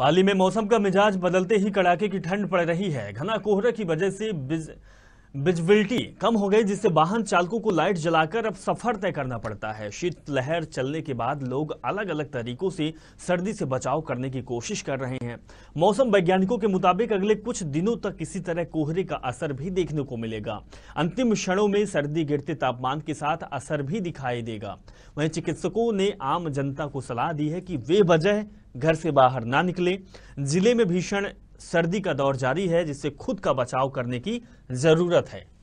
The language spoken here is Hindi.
पाली में मौसम का मिजाज बदलते ही कड़ाके की ठंड पड़ रही है घना कोहरे की वजह से बिज... विजिबिलिटी कम हो गई जिससे वाहन चालकों को लाइट जलाकर अब सफर तय करना पड़ता है शीतलहर चलने के बाद लोग अलग अलग तरीकों से सर्दी से बचाव करने की कोशिश कर रहे हैं मौसम वैज्ञानिकों के मुताबिक अगले कुछ दिनों तक किसी तरह कोहरे का असर भी देखने को मिलेगा अंतिम क्षणों में सर्दी गिरते तापमान के साथ असर भी दिखाई देगा वही चिकित्सकों ने आम जनता को सलाह दी है कि वे वजह घर से बाहर ना निकले जिले में भीषण सर्दी का दौर जारी है जिससे खुद का बचाव करने की ज़रूरत है